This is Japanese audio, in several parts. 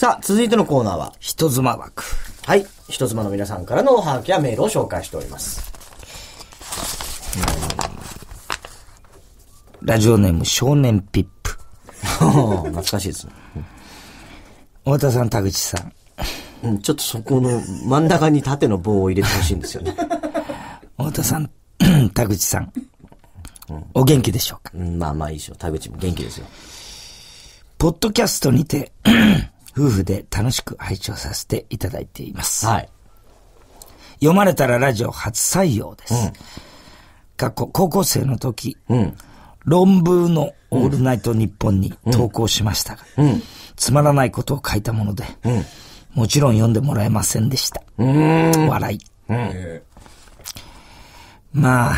さあ、続いてのコーナーは、人妻枠。はい。人妻の皆さんからのハがきやメールを紹介しております。ラジオネーム少年ピップ。懐かしいですね。太田さん、田口さん。うん、ちょっとそこの真ん中に縦の棒を入れてほしいんですよね。太田さん、田口さん、ん、お元気でしょうか、うん、まあまあいいでしょう。田口も元気ですよ。ポッドキャストにて 夫婦で楽しく拝聴させていただいています。はい。読まれたらラジオ初採用です。うん、高校生の時、うん、論文のオールナイト日本に投稿しましたが、うん、つまらないことを書いたもので、もちろん読んでもらえませんでした。笑い。まあ、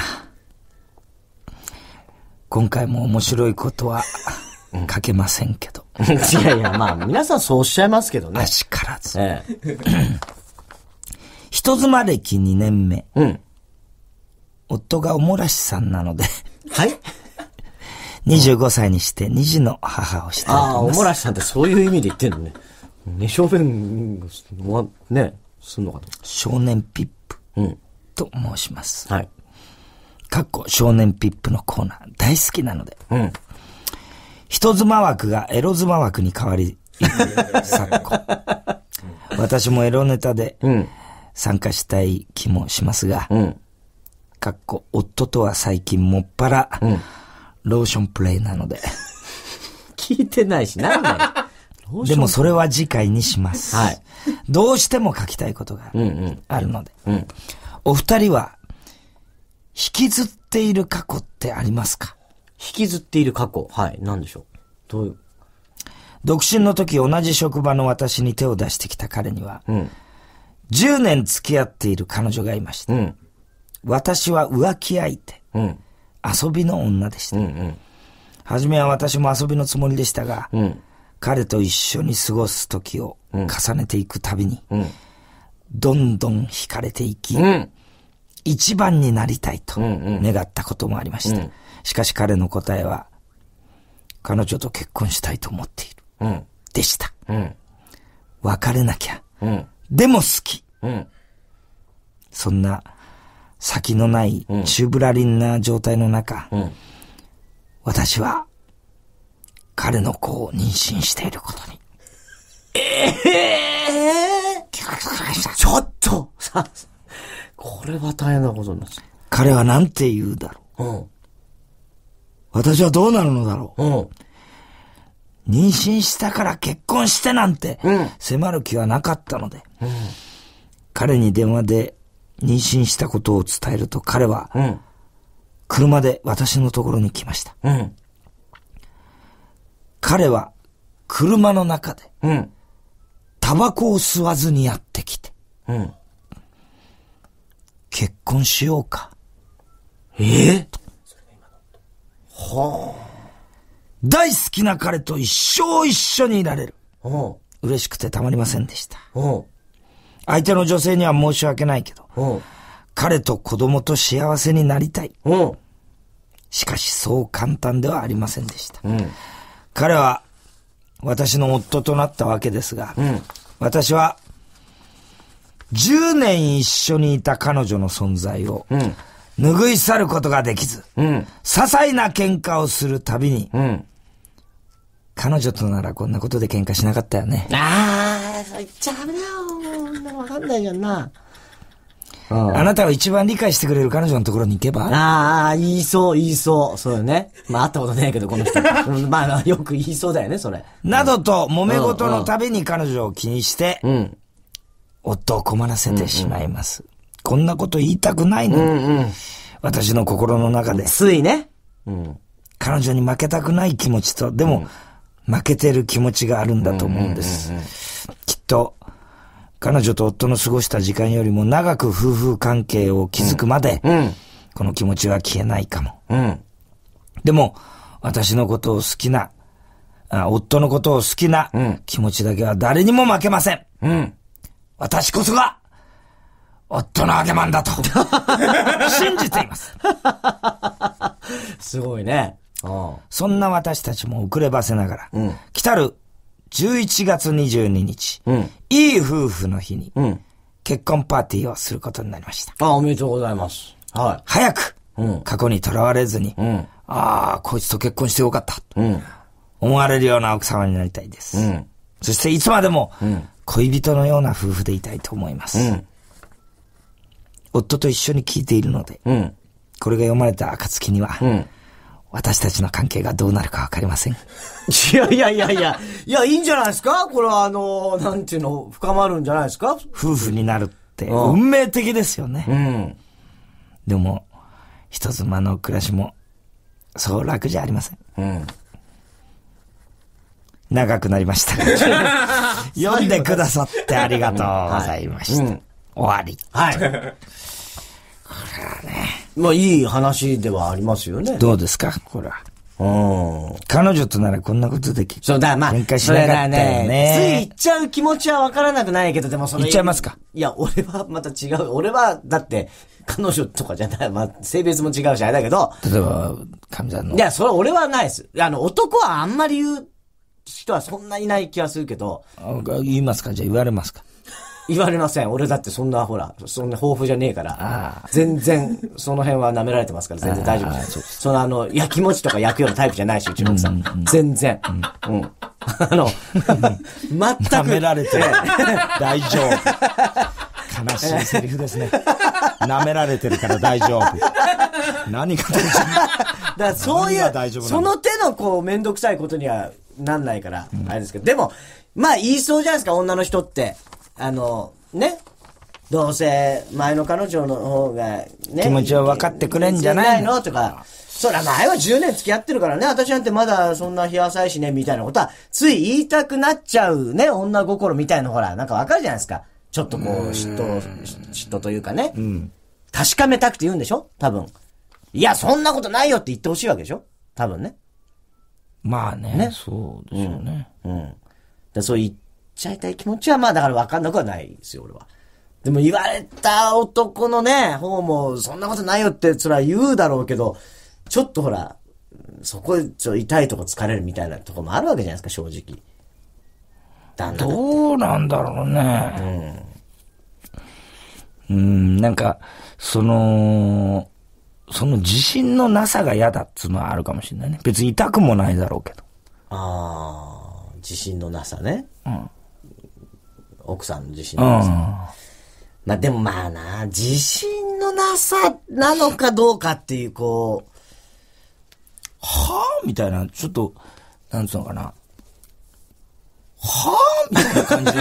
今回も面白いことは書けませんけど。いやいや、まあ、皆さんそうおっしゃいますけどね。あしからず。ええ、人妻歴2年目。うん。夫がおもらしさんなのではい25 歳にして2児の母をしております。ああ、おもらしさんってそういう意味で言ってんのね。ね、小便は、ね、すんのかと。少年ピップ。うん。と申します。はい。かっこ少年ピップのコーナー大好きなので。うん。人妻枠がエロ妻枠に変わり、昨私もエロネタで参加したい気もしますが、うん、かっこ夫とは最近もっぱら、うん、ローションプレイなので。聞いてないし、なんだよ。でもそれは次回にします。はい。どうしても書きたいことがあるので。うんうん、お二人は、引きずっている過去ってありますか引きずっている過去。はい。なんでしょう。どういう。独身の時同じ職場の私に手を出してきた彼には、うん、10年付き合っている彼女がいました。うん、私は浮気相手、うん、遊びの女でした。うんうん、初めは私も遊びのつもりでしたが、うん、彼と一緒に過ごす時を重ねていくたびに、どんどん惹かれていき、一番になりたいと願ったこともありました。しかし彼の答えは、彼女と結婚したいと思っている。うん。でした。うん。別れなきゃ。うん。でも好き。うん。そんな、先のない宙ぶらりんな状態の中、うん、私は彼の子を妊娠していることに。ええー、ちょっとさ、これは大変なことになっちゃう。彼はなんて言うだろう。うん、私はどうなるのだろう。うん妊娠したから結婚してなんて、迫る気はなかったので、うん、彼に電話で妊娠したことを伝えると彼は、車で私のところに来ました。うん、彼は車の中で、うん、タバコを吸わずにやってきて、うん、結婚しようか。ええとはあ、大好きな彼と一生一緒にいられる。はあ、嬉しくてたまりませんでした。はあ、相手の女性には申し訳ないけど、はあ、彼と子供と幸せになりたい。はあ、しかし、そう簡単ではありませんでした。うん、彼は、私の夫となったわけですが、うん、私は、10年一緒にいた彼女の存在を、うん拭い去ることができず、うん、些細な喧嘩をするたびに、うん、彼女とならこんなことで喧嘩しなかったよね。ああ、そ言っちゃダメだよ。わかんないじゃんな。あなたを一番理解してくれる彼女のところに行けばああ、言いそう、言いそう。そうよね。まあ、会ったことないけど、この人。まあ、よく言いそうだよね、それ。などと、揉め事のたびに彼女を気にして、うん、夫を困らせてしまいます。こんなこと言いたくないのに、うんうん、私の心の中で。ついね。うん。彼女に負けたくない気持ちと、でも、負けてる気持ちがあるんだと思うんです。きっと、彼女と夫の過ごした時間よりも長く夫婦関係を築くまで、うんうん、この気持ちは消えないかも。うん、でも、私のことを好きな、あ夫のことを好きな気持ちだけは誰にも負けません。私こそが夫のあげまんだと信じています。すごいね。そんな私たちも遅ればせながら、うん、来たる11月22日、うん、いい夫婦の日に、結婚パーティーをすることになりました。あ、おめでとうございます。はい。早く、過去にとらわれずに、うん、ああ、こいつと結婚してよかった、うん、思われるような奥様になりたいです。そしていつまでも、恋人のような夫婦でいたいと思います。夫と一緒に聞いているので、うん、これが読まれた暁には、うん私たちの関係がどうなるかわかりません。いやいやいやいや、いや、いいんじゃないですかこれはあの、なんていうの、深まるんじゃないですか夫婦になるって、運命的ですよね。うん。でも、人妻の暮らしも、そう楽じゃありません。うん。長くなりました。読んでくださってありがとうございました。うん終わり。はい。これはね。まあ、いい話ではありますよね。どうですかこれは。うん。彼女とならこんなことできる。そうだ、まあ、喧嘩しなかったよねね。つい言っちゃう気持ちはわからなくないけど、でもその。言っちゃいますかいや、俺はまた違う。俺は、だって、彼女とかじゃない。まあ、性別も違うし、あれだけど。例えば、神さんのい。や、それは俺はないです。あの、男はあんまり言う人はそんないない気がするけど、あ言いますかじゃあ言われますか言われません。俺だってそんなほら、そんな豊富じゃねえから、全然その辺は舐められてますから全然大丈夫です。そのあの、焼き餅とか焼くようなタイプじゃないし、うちの奥さん。全然。うん。あの、全く。舐められて、大丈夫。悲しいセリフですね。舐められてるから大丈夫。何が大丈夫だからそういう、その手のこう、めんどくさいことにはなんないから、あれですけど、でも、まあ言いそうじゃないですか、女の人って。あの、ね、どうせ前の彼女の方がね。気持ちを分かってくれんじゃないのとか。そら前は10年付き合ってるからね、私なんてまだそんな日浅いしね、みたいなことは、つい言いたくなっちゃうね、女心みたいなほら、なんかわかるじゃないですか。ちょっとこう、嫉妬、嫉妬というかね。うん、確かめたくて言うんでしょ多分。いや、そんなことないよって言ってほしいわけでしょ多分ね。まあね。ねそうですよね。うん、うんそう言っちゃいたい気持ちはまあだから分かんなくはないですよ、俺は。でも言われた男のね、方も、そんなことないよって、それは言うだろうけど、ちょっとほら、そこ、ちょ、痛いとこ疲れるみたいなとこもあるわけじゃないですか、正直。だん。どうなんだろうね。うん。うん、なんか、その、その自信のなさが嫌だっつうのはあるかもしれないね。別に痛くもないだろうけど。ああ、自信のなさね。うん。奥さん自信のさ。まあでもまあな、自信のなさなのかどうかっていう、こう。はぁみたいな、ちょっと、なんつうのかな。はぁみたいな感じで、どっち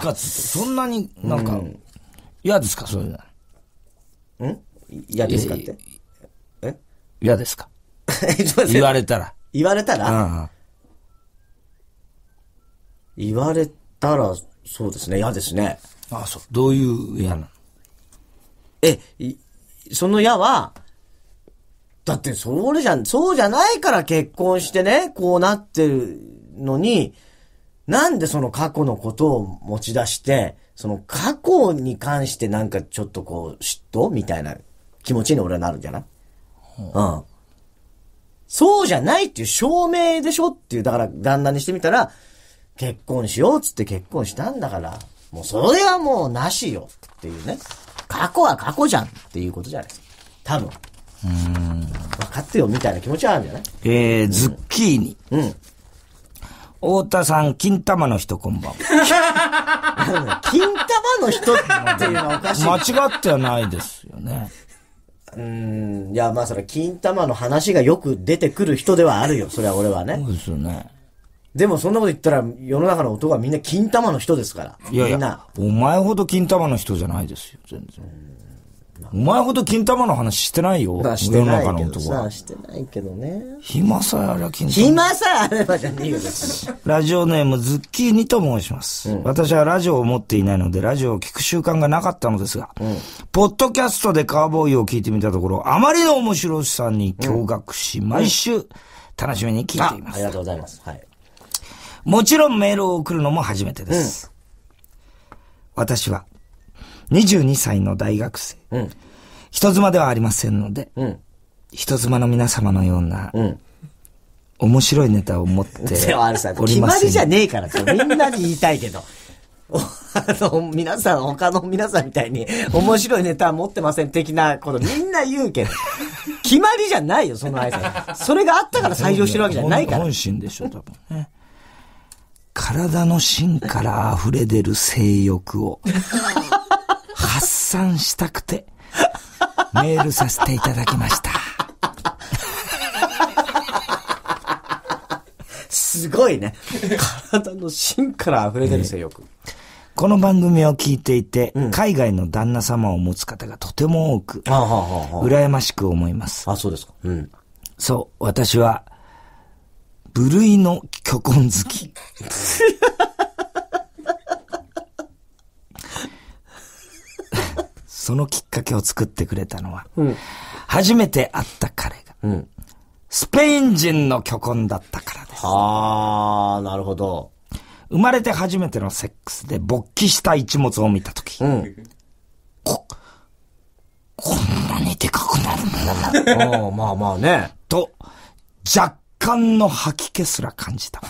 かっつそんなになんか、嫌、ですかそういうの。ん嫌ですかって。え嫌ですか言われたら。言われたら、言われたら、そうですね、嫌ですね。ああ、そう。どういう嫌なのえ、その嫌は、だってそれじゃ、ん、そうじゃないから結婚してね、こうなってるのに、なんでその過去のことを持ち出して、その過去に関してなんかちょっとこう、嫉妬みたいな気持ちに俺はなるんじゃないうん。そうじゃないっていう証明でしょっていう、だから旦那にしてみたら、結婚しようっつって結婚したんだから、もうそれはもうなしよっていうね。過去は過去じゃんっていうことじゃないですか。多分。うん。分かってよみたいな気持ちはあるんじゃないえー、うん、ズッキーニ。うん。太田さん、金玉の人こんばんは。金玉の人っていうのはおかしい。間違ってはないですよね。うん。いや、まあそれ、金玉の話がよく出てくる人ではあるよ。それは俺はね。そうですよね。でもそんなこと言ったら世の中の男はみんな金玉の人ですから。いやいや、お前ほど金玉の人じゃないですよ、全然。お前ほど金玉の話してないよ。世の中の男は。してないけどね。暇さえあれば金玉。暇さえあればじゃねえよ、ラジオネームズッキーニと申します、うん、私はラジオを持っていないので、ラジオを聞く習慣がなかったのですが、うん、ポッドキャストでカーボーイを聞いてみたところ、あまりの面白さに驚愕し、うん、毎週楽しみに聞いています、ありがとうございます。はい。もちろんメールを送るのも初めてです。うん、私は、22歳の大学生。うん、人妻ではありませんので、うん、人妻の皆様のような、面白いネタを持って おります。決まりじゃねえから、みんなに言いたいけど。あの、皆さん、他の皆さんみたいに、面白いネタ持ってません的なことみんな言うけど、決まりじゃないよ、その挨拶。それがあったから採用してるわけじゃないから。本心でしょ、多分ね。体の芯から溢れ出る性欲を 発散したくてメールさせていただきました。すごいね。体の芯から溢れ出る性欲。えー、この番組を聞いていて、うん、海外の旦那様を持つ方がとても多く、羨ましく思います。あ、そうですか。うん。そう、私は部類の巨根好き。そのきっかけを作ってくれたのは、うん、初めて会った彼が、うん、スペイン人の巨根だったからです。ああ、なるほど。生まれて初めてのセックスで勃起した一物を見たとき、うん、こ、こんなにでかくなるものだ。まあまあね。と、若間の吐き気すら感じた。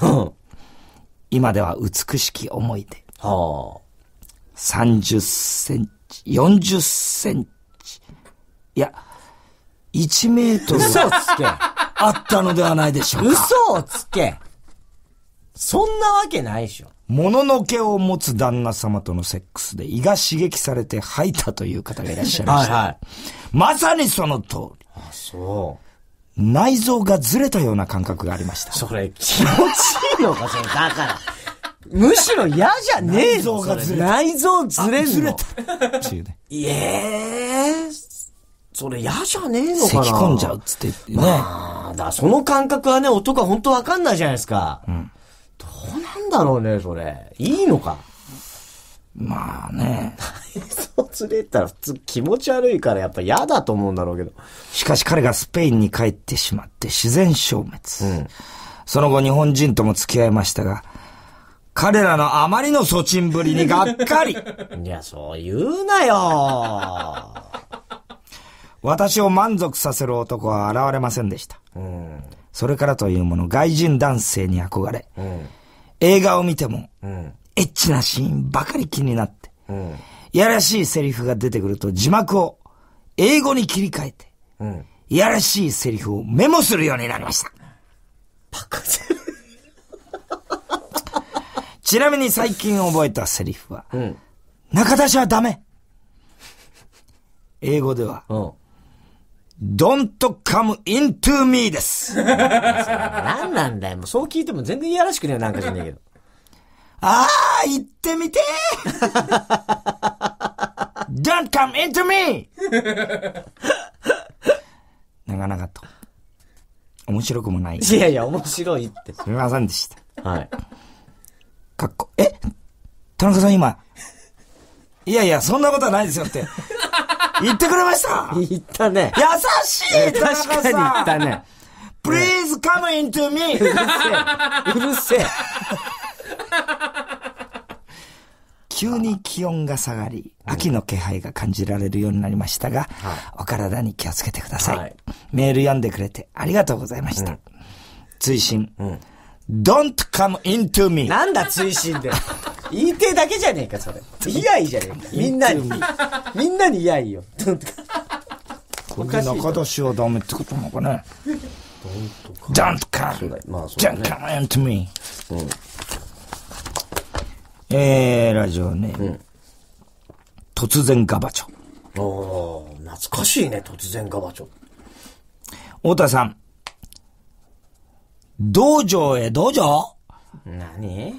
今では美しき思い出。はあ、30センチ、40センチ。いや、1メートル。嘘つけ。あったのではないでしょうか。嘘をつけ。そんなわけないでしょ。もののけを持つ旦那様とのセックスで胃が刺激されて吐いたという方がいらっしゃいました。はいはい。まさにその通り。あ、そう。内臓がずれたような感覚がありました。それ気持ちいいのか、それ。だから。むしろ嫌じゃねえぞ、内臓ずれずれた。っいえー、それ嫌じゃねえのかな。咳込んじゃうっつってね。まあ、だその感覚はね、男は本当わかんないじゃないですか。うん。どうなんだろうね、それ。いいのか。まあね。卒 連れたら普通気持ち悪いからやっぱ嫌だと思うんだろうけど。しかし彼がスペインに帰ってしまって自然消滅。うん、その後日本人とも付き合いましたが、彼らのあまりの粗鎮ぶりにがっかり。いや、そう言うなよ。私を満足させる男は現れませんでした。うん、それからというもの、外人男性に憧れ、うん、映画を見ても、うんエッチなシーンばかり気になって、うん、いやらしいセリフが出てくると字幕を英語に切り替えて、うん、いやらしいセリフをメモするようになりました。バカセリフちなみに最近覚えたセリフは、うん、中出しはダメ。英語では、うん、Don't come into me です。何なんだよ。もうそう聞いても全然いやらしくねえよ。なんかじゃねえけど。ああ、行ってみて !Don't come into me! なかなかと。面白くもない。いやいや、面白いって。すみませんでした。はい。かっこ、え田中さん今、いやいや、そんなことはないですよって。言ってくれました言ったね。優しい田中さん確かに言ったね。Please come into me! うるせえ。うるせえ。急に気温が下がり、秋の気配が感じられるようになりましたが、はい、お体に気をつけてくださいはい、メール読んでくれてありがとうございました。うん、追伸、うん、Don't come into me. なんだ追伸で。言いてえだけじゃねえか、それ。いやいじゃねえか。みんなに、みんなにいやいよ。首の形はダメってことなのかね。Don't come, don't come into me. うんえー、ラジオね、うん、突然ガバチョ。おー、懐かしいね、突然ガバチョ。太田さん。道場へ道場何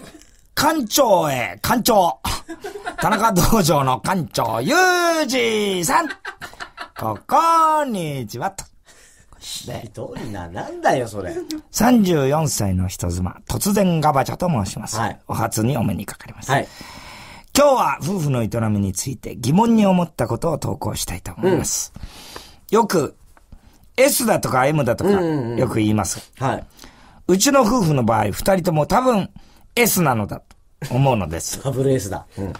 館長へ館長。田中道場の館長、ゆうじさん。ここにちはと。ひどいな、なんだよ、それ。34歳の人妻、突然ガバチャと申します。はい、お初にお目にかかります。はい、今日は夫婦の営みについて疑問に思ったことを投稿したいと思います。うん、よく、S だとか M だとか、よく言います。はい。うちの夫婦の場合、二人とも多分 S なのだと思うのです。ダブル S だ。うん、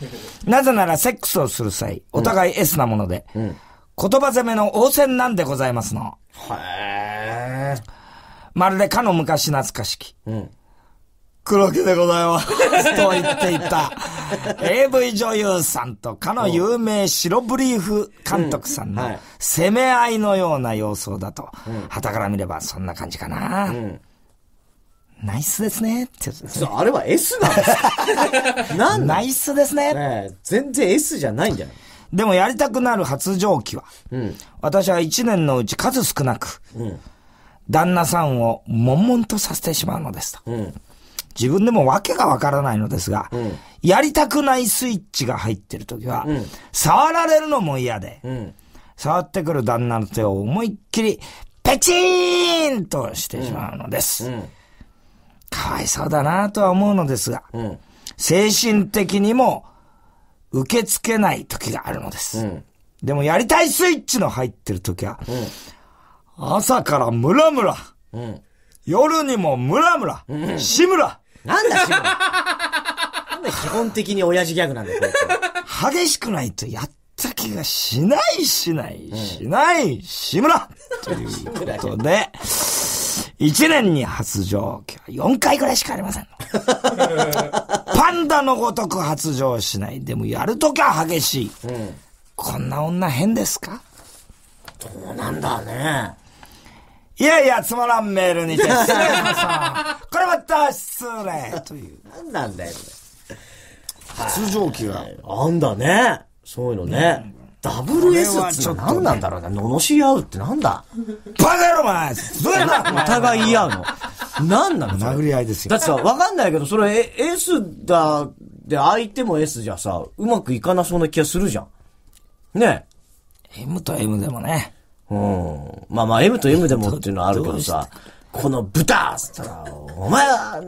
なぜならセックスをする際、お互い S なもので、うん言葉攻めの応戦なんでございますの。へー。まるでかの昔懐かしき。うん。黒木でございます。と言っていた。AV 女優さんとかの有名白ブリーフ監督さんの攻め合いのような様相だと。旗から見ればそんな感じかな。うんナイスですねってあれは S なんですか なんナイスですね、ね、全然 S じゃないんじゃないでもやりたくなる発情期は、うん、私は一年のうち数少なく、うん、旦那さんを悶々とさせてしまうのですと。うん、自分でも訳がわからないのですが、やりたくないスイッチが入ってる時は、触られるのも嫌で、触ってくる旦那の手を思いっきり、ペチーンとしてしまうのです。かわいそうだなとは思うのですが、精神的にも受け付けない時があるのです。うん、でもやりたいスイッチの入ってる時は、うん、朝からムラムラ、うん、夜にもムラムラ、志村。なんだ志村なんで基本的に親父ギャグなんだよ、激しくないとやった気がしないしない、しない、志村ということで、1年に発情期は4回ぐらいしかありません。パンダのごとく発情しない。でもやるときは激しい。うん、こんな女変ですかどうなんだね。いやいや、つまらんメールにて失礼これまた失礼という。なんなんだよ、これ。発情期が。あんだね。そういうのね。うんダブル S って何なんだろうな。罵し合うってなんだバカ野郎お前どうや お互い言い合うの。何なの殴り合いですよ。だってさ、わかんないけど、それ S だ、で相手も S じゃさ、うまくいかなそうな気がするじゃん。ねえ。M と M でもね。うん。まあまあ M と M でもっていうのはあるけどさ。どこの豚つったら、お前は、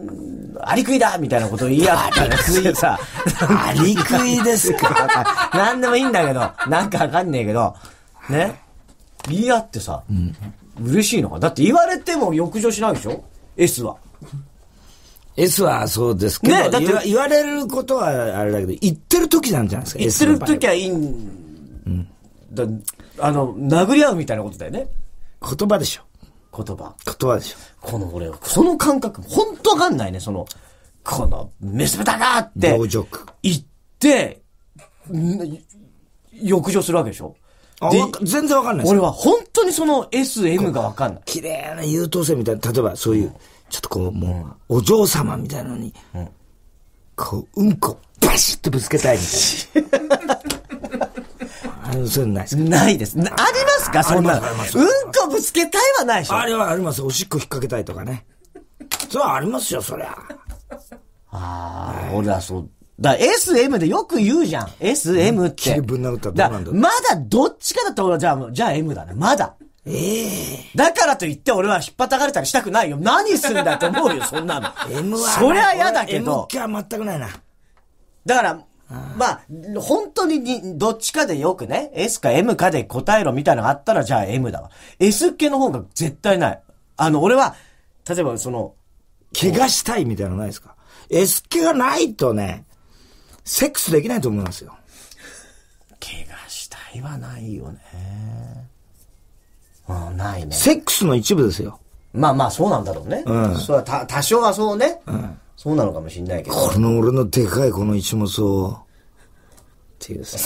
アリクイだみたいなこと言い合ったら、ついさ、アリクイですかなんでもいいんだけど、なんかわかんねえけど、ね。言い合ってさ、うん、嬉しいのか。だって言われても欲情しないでしょ ?S は。S はそうですけど、ね、だって言われることはあれだけど、言ってる時なんじゃないですか、言ってる時はいいん、うん、だあの、殴り合うみたいなことだよね。言葉でしょ。言葉。言葉でしょ。この俺、は、その感覚、ほんとわかんないね、その、この、メス豚だって、同族。言って、浴場するわけでしょで全然わかんない俺は本当にその S、M がわかんない。綺麗な優等生みたいな、例えばそういう、うん、ちょっとこう、もう、お嬢様みたいなのに、うん、こう、うんこ、バシッとぶつけたいみたいな。そうないですかないです。ありますかそんな。うんぶつけたいはないでしょあれはあります。おしっこ引っ掛けたいとかね。それはありますよ、そりゃ。ああ、俺はそう。だ S、M でよく言うじゃん。S、M って。気分殴ったらどうなんだまだどっちかだったら俺はじゃあ、じゃあ M だね。まだ。ええー、だからといって俺は引っ張たかれたりしたくないよ。何すんだと思うよ、そんなの。M は。そりゃ嫌だけど。M は全くないな。だから、まあ、本当にに、どっちかでよくね、S か M かで答えろみたいなのがあったら、じゃあ M だわ。S 系の方が絶対ない。あの、俺は、例えばその、怪我したいみたいなのないですか ?S 系がないとね、セックスできないと思いますよ。怪我したいはないよね。うん、ないね。セックスの一部ですよ。まあまあ、そうなんだろうね。うん。それは、た、多少はそうね。うん。そうなのかもしんないけど。この俺のでかいこの一物を。っていうさ。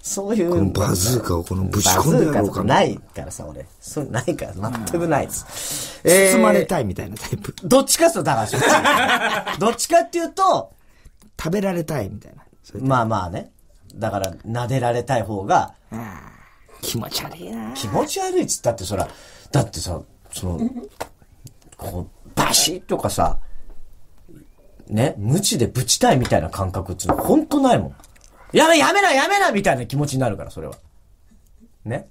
そういう。このバズーカをこのぶち込んでやろうかないからさ、俺。そうないから、全くないです。うん、えー、包まれたいみたいなタイプ。どっちかっすよ、だからそどっちかっていうと、食べられたいみたいな。まあまあね。だから、撫でられたい方が、うん、気持ち悪いな気持ち悪いっつったって、そら、だってさ、その、こう、バシッとかさ、ね、無知でぶちたいみたいな感覚っていうのほんとないもん。やめ、やめな、やめなみたいな気持ちになるから、それは。ね。